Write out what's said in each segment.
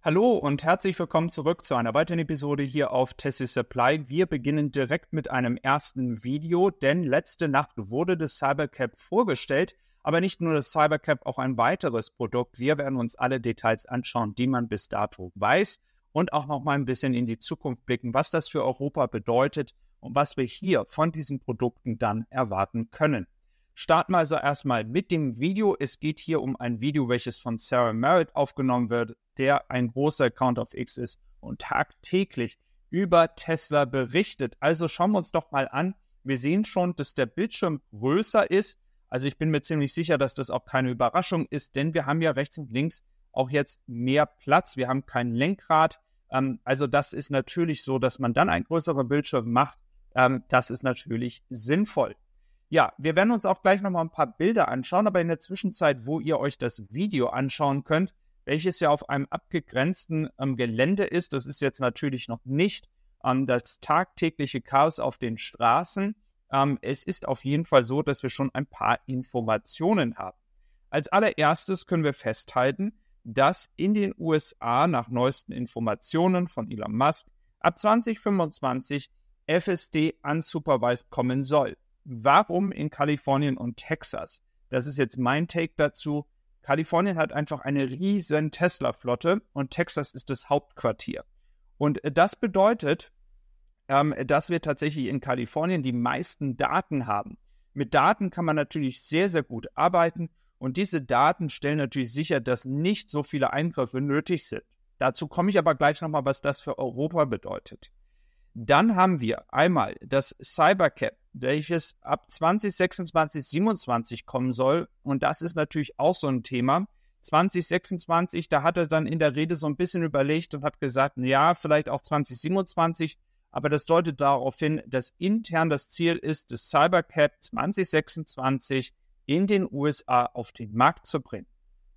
Hallo und herzlich willkommen zurück zu einer weiteren Episode hier auf Tessie Supply. Wir beginnen direkt mit einem ersten Video, denn letzte Nacht wurde das Cybercap vorgestellt, aber nicht nur das Cybercap, auch ein weiteres Produkt. Wir werden uns alle Details anschauen, die man bis dato weiß und auch noch mal ein bisschen in die Zukunft blicken, was das für Europa bedeutet und was wir hier von diesen Produkten dann erwarten können. Starten wir also erstmal mit dem Video. Es geht hier um ein Video, welches von Sarah Merritt aufgenommen wird, der ein großer Account auf X ist und tagtäglich über Tesla berichtet. Also schauen wir uns doch mal an. Wir sehen schon, dass der Bildschirm größer ist. Also ich bin mir ziemlich sicher, dass das auch keine Überraschung ist, denn wir haben ja rechts und links auch jetzt mehr Platz. Wir haben kein Lenkrad. Ähm, also das ist natürlich so, dass man dann einen größeren Bildschirm macht. Ähm, das ist natürlich sinnvoll. Ja, wir werden uns auch gleich nochmal ein paar Bilder anschauen, aber in der Zwischenzeit, wo ihr euch das Video anschauen könnt, welches ja auf einem abgegrenzten ähm, Gelände ist. Das ist jetzt natürlich noch nicht ähm, das tagtägliche Chaos auf den Straßen. Ähm, es ist auf jeden Fall so, dass wir schon ein paar Informationen haben. Als allererstes können wir festhalten, dass in den USA nach neuesten Informationen von Elon Musk ab 2025 FSD unsupervised kommen soll. Warum in Kalifornien und Texas? Das ist jetzt mein Take dazu. Kalifornien hat einfach eine riesen Tesla-Flotte und Texas ist das Hauptquartier. Und äh, das bedeutet, ähm, dass wir tatsächlich in Kalifornien die meisten Daten haben. Mit Daten kann man natürlich sehr, sehr gut arbeiten und diese Daten stellen natürlich sicher, dass nicht so viele Eingriffe nötig sind. Dazu komme ich aber gleich nochmal, was das für Europa bedeutet. Dann haben wir einmal das Cybercap, welches ab 2026, 2027 kommen soll. Und das ist natürlich auch so ein Thema. 2026, da hat er dann in der Rede so ein bisschen überlegt und hat gesagt, ja, vielleicht auch 2027. Aber das deutet darauf hin, dass intern das Ziel ist, das Cybercap 2026 in den USA auf den Markt zu bringen.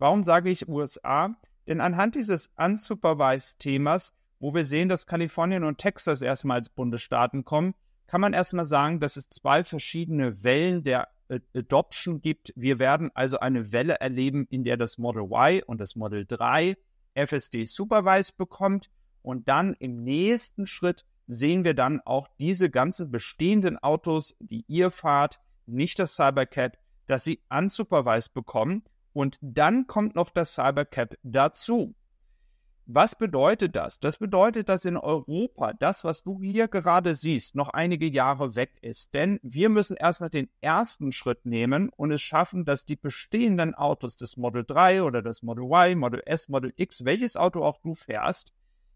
Warum sage ich USA? Denn anhand dieses Unsupervised-Themas wo wir sehen, dass Kalifornien und Texas erstmal als Bundesstaaten kommen, kann man erstmal sagen, dass es zwei verschiedene Wellen der Adoption gibt. Wir werden also eine Welle erleben, in der das Model Y und das Model 3 FSD Supervised bekommt. Und dann im nächsten Schritt sehen wir dann auch diese ganzen bestehenden Autos, die ihr fahrt, nicht das Cybercab, dass sie unsupervised bekommen. Und dann kommt noch das Cybercab dazu. Was bedeutet das? Das bedeutet, dass in Europa das, was du hier gerade siehst, noch einige Jahre weg ist. Denn wir müssen erstmal den ersten Schritt nehmen und es schaffen, dass die bestehenden Autos des Model 3 oder des Model Y, Model S, Model X, welches Auto auch du fährst,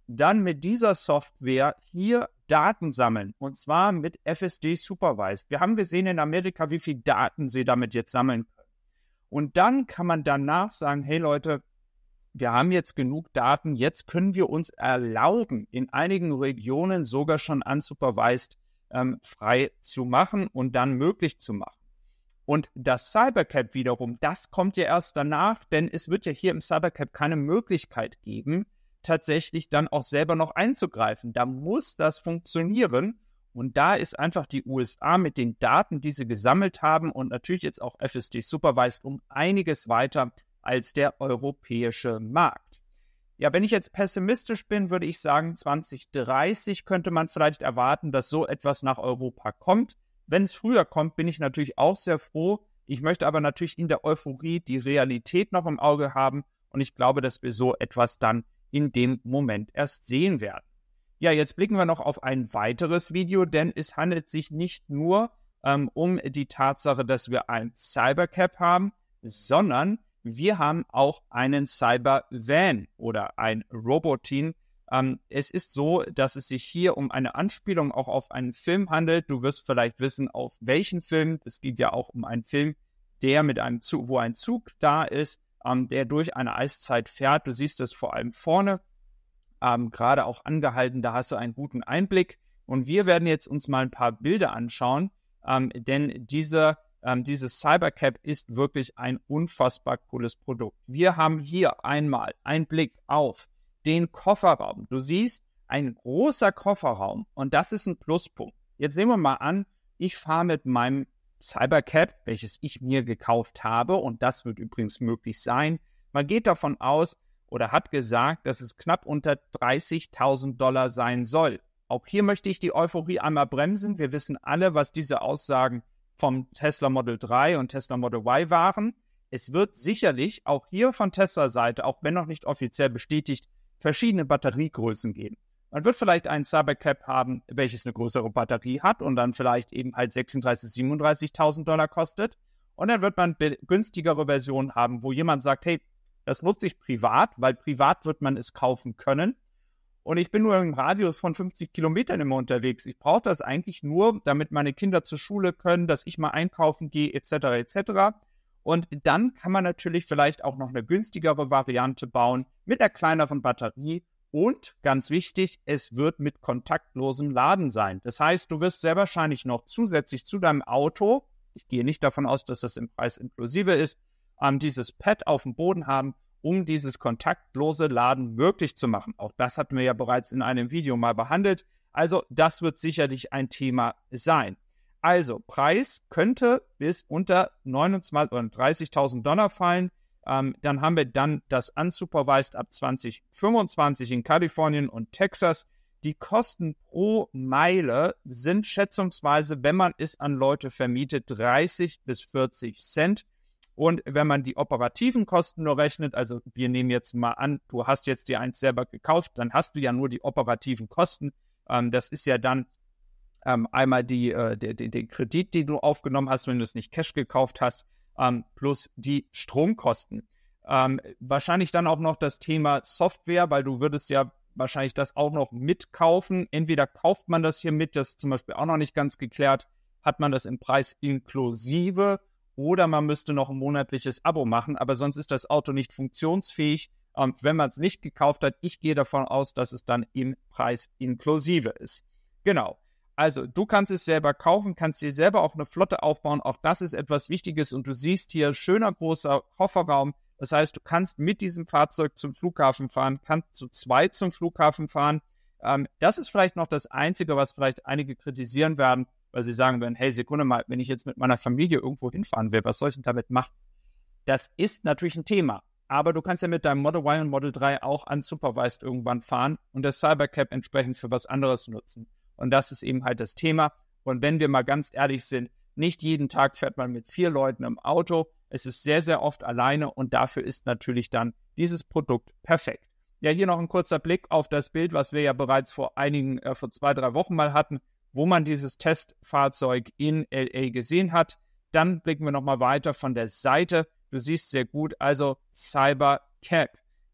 dann mit dieser Software hier Daten sammeln. Und zwar mit FSD Supervised. Wir haben gesehen in Amerika, wie viel Daten sie damit jetzt sammeln können. Und dann kann man danach sagen, hey Leute, wir haben jetzt genug Daten, jetzt können wir uns erlauben, in einigen Regionen sogar schon unsupervised ähm, frei zu machen und dann möglich zu machen. Und das Cybercap wiederum, das kommt ja erst danach, denn es wird ja hier im Cybercap keine Möglichkeit geben, tatsächlich dann auch selber noch einzugreifen. Da muss das funktionieren. Und da ist einfach die USA mit den Daten, die sie gesammelt haben und natürlich jetzt auch FSD Supervised um einiges weiter als der europäische Markt. Ja, wenn ich jetzt pessimistisch bin, würde ich sagen, 2030 könnte man vielleicht erwarten, dass so etwas nach Europa kommt. Wenn es früher kommt, bin ich natürlich auch sehr froh. Ich möchte aber natürlich in der Euphorie die Realität noch im Auge haben und ich glaube, dass wir so etwas dann in dem Moment erst sehen werden. Ja, jetzt blicken wir noch auf ein weiteres Video, denn es handelt sich nicht nur ähm, um die Tatsache, dass wir ein Cybercap haben, sondern wir haben auch einen Cyber Van oder ein Robotin. Ähm, es ist so, dass es sich hier um eine Anspielung auch auf einen Film handelt. Du wirst vielleicht wissen, auf welchen Film. Es geht ja auch um einen Film, der mit einem Zug, wo ein Zug da ist, ähm, der durch eine Eiszeit fährt. Du siehst es vor allem vorne, ähm, gerade auch angehalten. Da hast du einen guten Einblick. Und wir werden jetzt uns mal ein paar Bilder anschauen, ähm, denn dieser ähm, dieses Cybercap ist wirklich ein unfassbar cooles Produkt. Wir haben hier einmal einen Blick auf den Kofferraum. Du siehst, ein großer Kofferraum und das ist ein Pluspunkt. Jetzt sehen wir mal an, ich fahre mit meinem Cybercap, welches ich mir gekauft habe, und das wird übrigens möglich sein. Man geht davon aus oder hat gesagt, dass es knapp unter 30.000 Dollar sein soll. Auch hier möchte ich die Euphorie einmal bremsen. Wir wissen alle, was diese Aussagen vom Tesla Model 3 und Tesla Model Y waren. Es wird sicherlich auch hier von Tesla-Seite, auch wenn noch nicht offiziell bestätigt, verschiedene Batteriegrößen geben. Man wird vielleicht einen Cybercap haben, welches eine größere Batterie hat und dann vielleicht eben halt 36.000, 37.000 Dollar kostet. Und dann wird man günstigere Versionen haben, wo jemand sagt, hey, das nutze ich privat, weil privat wird man es kaufen können und ich bin nur im Radius von 50 Kilometern immer unterwegs. Ich brauche das eigentlich nur, damit meine Kinder zur Schule können, dass ich mal einkaufen gehe, etc. etc. Und dann kann man natürlich vielleicht auch noch eine günstigere Variante bauen mit einer kleineren Batterie. Und ganz wichtig, es wird mit kontaktlosem Laden sein. Das heißt, du wirst sehr wahrscheinlich noch zusätzlich zu deinem Auto, ich gehe nicht davon aus, dass das im Preis inklusive ist, ähm, dieses Pad auf dem Boden haben, um dieses kontaktlose Laden möglich zu machen. Auch das hatten wir ja bereits in einem Video mal behandelt. Also das wird sicherlich ein Thema sein. Also Preis könnte bis unter 29.000 oder 30.000 Dollar fallen. Ähm, dann haben wir dann das Unsupervised ab 2025 in Kalifornien und Texas. Die Kosten pro Meile sind schätzungsweise, wenn man es an Leute vermietet, 30 bis 40 Cent. Und wenn man die operativen Kosten nur rechnet, also wir nehmen jetzt mal an, du hast jetzt dir eins selber gekauft, dann hast du ja nur die operativen Kosten. Ähm, das ist ja dann ähm, einmal die, äh, den Kredit, den du aufgenommen hast, wenn du es nicht Cash gekauft hast, ähm, plus die Stromkosten. Ähm, wahrscheinlich dann auch noch das Thema Software, weil du würdest ja wahrscheinlich das auch noch mitkaufen. Entweder kauft man das hier mit, das ist zum Beispiel auch noch nicht ganz geklärt, hat man das im Preis inklusive oder man müsste noch ein monatliches Abo machen, aber sonst ist das Auto nicht funktionsfähig. Und ähm, wenn man es nicht gekauft hat, ich gehe davon aus, dass es dann im Preis inklusive ist. Genau. Also, du kannst es selber kaufen, kannst dir selber auch eine Flotte aufbauen. Auch das ist etwas Wichtiges. Und du siehst hier schöner großer Kofferraum. Das heißt, du kannst mit diesem Fahrzeug zum Flughafen fahren, kannst zu zweit zum Flughafen fahren. Ähm, das ist vielleicht noch das Einzige, was vielleicht einige kritisieren werden weil sie sagen würden, hey, Sekunde mal, wenn ich jetzt mit meiner Familie irgendwo hinfahren will, was soll ich denn damit machen? Das ist natürlich ein Thema. Aber du kannst ja mit deinem Model Y und Model 3 auch unsupervised irgendwann fahren und das Cybercap entsprechend für was anderes nutzen. Und das ist eben halt das Thema. Und wenn wir mal ganz ehrlich sind, nicht jeden Tag fährt man mit vier Leuten im Auto. Es ist sehr, sehr oft alleine und dafür ist natürlich dann dieses Produkt perfekt. Ja, hier noch ein kurzer Blick auf das Bild, was wir ja bereits vor einigen, äh, vor zwei, drei Wochen mal hatten wo man dieses Testfahrzeug in LA gesehen hat. Dann blicken wir nochmal weiter von der Seite. Du siehst sehr gut, also Cybercap.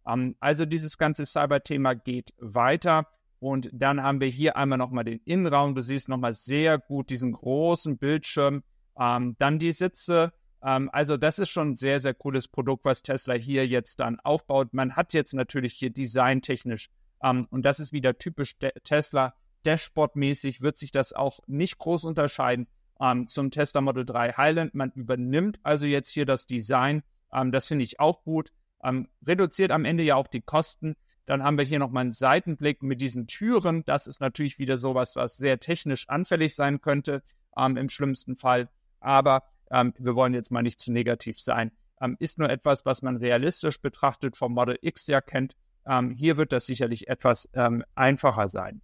Ähm, also dieses ganze Cyber-Thema geht weiter. Und dann haben wir hier einmal nochmal den Innenraum. Du siehst nochmal sehr gut diesen großen Bildschirm. Ähm, dann die Sitze. Ähm, also das ist schon ein sehr, sehr cooles Produkt, was Tesla hier jetzt dann aufbaut. Man hat jetzt natürlich hier designtechnisch, ähm, und das ist wieder typisch Tesla, Dashboard-mäßig wird sich das auch nicht groß unterscheiden ähm, zum Tesla Model 3 Highland. Man übernimmt also jetzt hier das Design. Ähm, das finde ich auch gut. Ähm, reduziert am Ende ja auch die Kosten. Dann haben wir hier nochmal einen Seitenblick mit diesen Türen. Das ist natürlich wieder sowas, was sehr technisch anfällig sein könnte ähm, im schlimmsten Fall. Aber ähm, wir wollen jetzt mal nicht zu negativ sein. Ähm, ist nur etwas, was man realistisch betrachtet vom Model X ja kennt. hier wird das sicherlich etwas einfacher sein.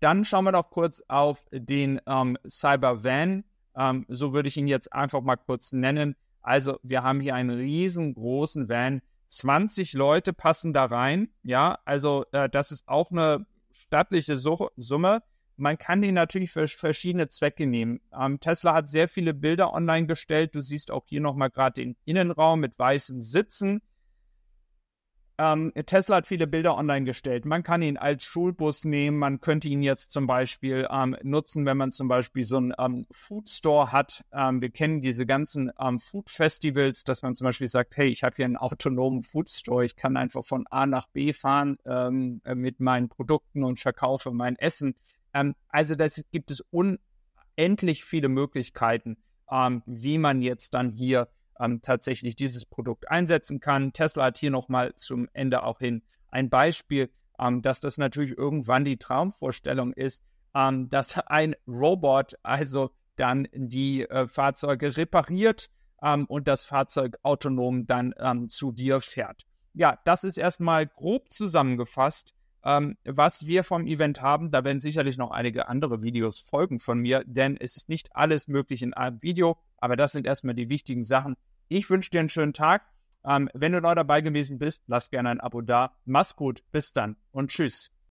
Dann schauen wir doch kurz auf den ähm, Cyber Van. Ähm, so würde ich ihn jetzt einfach mal kurz nennen. Also wir haben hier einen riesengroßen Van. 20 Leute passen da rein. Ja, also äh, das ist auch eine stattliche Summe. Man kann den natürlich für verschiedene Zwecke nehmen. Ähm, Tesla hat sehr viele Bilder online gestellt. Du siehst auch hier nochmal gerade den Innenraum mit weißen Sitzen. Ähm, Tesla hat viele Bilder online gestellt. Man kann ihn als Schulbus nehmen. Man könnte ihn jetzt zum Beispiel ähm, nutzen, wenn man zum Beispiel so einen ähm, Food Store hat. Ähm, wir kennen diese ganzen ähm, Food Festivals, dass man zum Beispiel sagt, hey, ich habe hier einen autonomen Foodstore. Ich kann einfach von A nach B fahren ähm, äh, mit meinen Produkten und verkaufe mein Essen. also da gibt es unendlich viele Möglichkeiten, wie man jetzt dann hier ähm, tatsächlich dieses Produkt einsetzen kann. Tesla hat hier nochmal zum Ende auch hin ein Beispiel, ähm, dass das natürlich irgendwann die Traumvorstellung ist, ähm, dass ein Robot also dann die äh, Fahrzeuge repariert ähm, und das Fahrzeug autonom dann ähm, zu dir fährt. Ja, das ist erstmal grob zusammengefasst, ähm, was wir vom Event haben. Da werden sicherlich noch einige andere Videos folgen von mir, denn es ist nicht alles möglich in einem Video, aber das sind erstmal die wichtigen Sachen, ich wünsche dir einen schönen Tag. Ähm, wenn du neu dabei gewesen bist, lass gerne ein Abo da. Mach's gut, bis dann und tschüss.